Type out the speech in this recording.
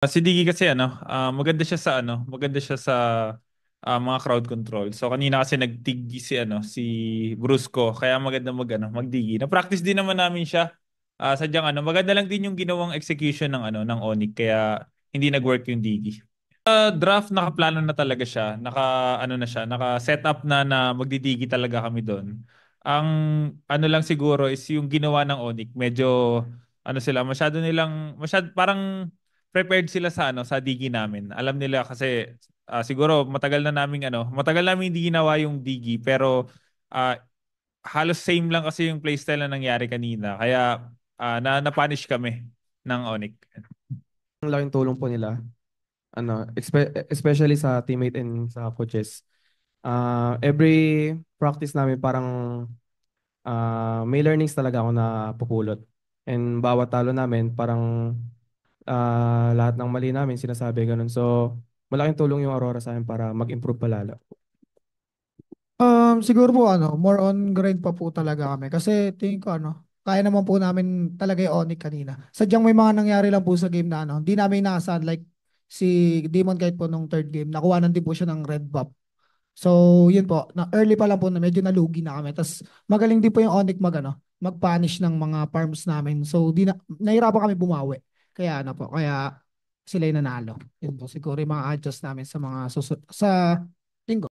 Ah, si Diggy kasi ano, ah, maganda siya sa ano, maganda siya sa ah, mga crowd control. So kanina kasi nagtiggy si ano, si Brusco, kaya maganda mag ano, magdigi. Na-practice din naman namin siya. Ah, sadyang ano, maganda lang din yung ginawang execution ng ano ng Onik kaya hindi nag-work yung digi. Sa draft nakaplano na talaga siya, naka ano na siya, naka setup na na magdidigi talaga kami doon. Ang ano lang siguro is yung ginawa ng Onik, medyo ano sila, masyado nilang masyad parang prepared sila sa ano sa digi namin. Alam nila kasi uh, siguro matagal na naming ano, matagal namin hindi ginawa yung digi pero uh, halos same lang kasi yung playstyle na nangyari kanina. Kaya uh, na napanish kami ng Onic. Ang laking tulong po nila. Ano, especially sa teammate and sa coaches. Uh, every practice namin parang uh, may learnings talaga ako na pupulot. And bawat talo namin parang uh, lahat ng mali namin, sinasabi ganun. So, malaking tulong yung Aurora sa amin para mag-improve palala. Um, siguro po ano, more on grind pa po talaga kami. Kasi tingin ko ano, kaya naman po namin talaga yung Onic kanina. Sadyang may mga nangyari lang po sa game na ano, hindi namin inaasahan like si Demon Guide po nung third game, nakuha na din po siya ng red buff. So, yun po, na early pa lang po na medyo nalugi na kami. Tapos magaling din po yung Onik mag ano, mag-punish ng mga farms namin. So, di na, nahirapan kami bumawi. Kaya ano po, kaya sila yung nanalo. Yun po, siguro yung mga adjust namin sa mga susunod, sa